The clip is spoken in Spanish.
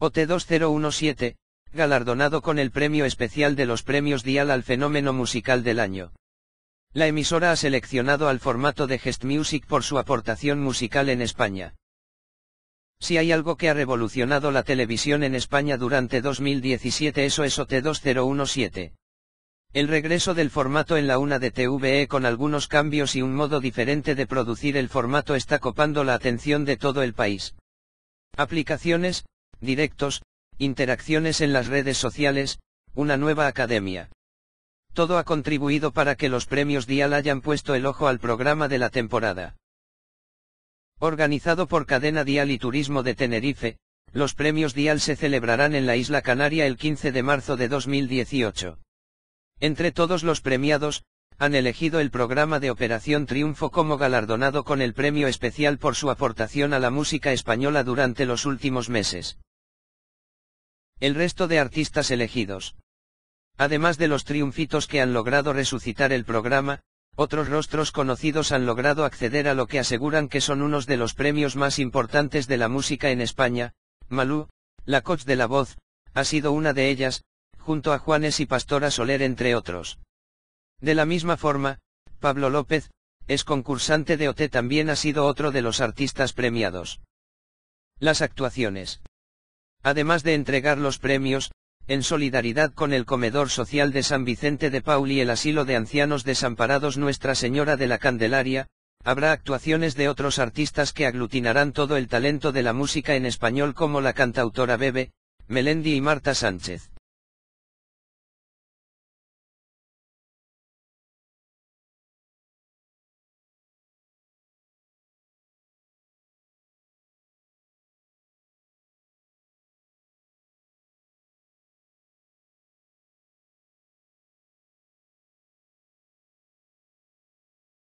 OT2017, galardonado con el premio especial de los premios Dial al fenómeno musical del año. La emisora ha seleccionado al formato de Gest Music por su aportación musical en España. Si hay algo que ha revolucionado la televisión en España durante 2017 eso es OT2017. El regreso del formato en la una de TVE con algunos cambios y un modo diferente de producir el formato está copando la atención de todo el país. Aplicaciones, directos, interacciones en las redes sociales, una nueva academia. Todo ha contribuido para que los premios Dial hayan puesto el ojo al programa de la temporada. Organizado por Cadena Dial y Turismo de Tenerife, los premios Dial se celebrarán en la isla Canaria el 15 de marzo de 2018. Entre todos los premiados, han elegido el programa de Operación Triunfo como galardonado con el premio especial por su aportación a la música española durante los últimos meses el resto de artistas elegidos. Además de los triunfitos que han logrado resucitar el programa, otros rostros conocidos han logrado acceder a lo que aseguran que son unos de los premios más importantes de la música en España, Malú, la coach de la voz, ha sido una de ellas, junto a Juanes y Pastora Soler entre otros. De la misma forma, Pablo López, es concursante de OT también ha sido otro de los artistas premiados. Las actuaciones. Además de entregar los premios, en solidaridad con el Comedor Social de San Vicente de Paul y el Asilo de Ancianos Desamparados Nuestra Señora de la Candelaria, habrá actuaciones de otros artistas que aglutinarán todo el talento de la música en español como la cantautora Bebe, Melendi y Marta Sánchez.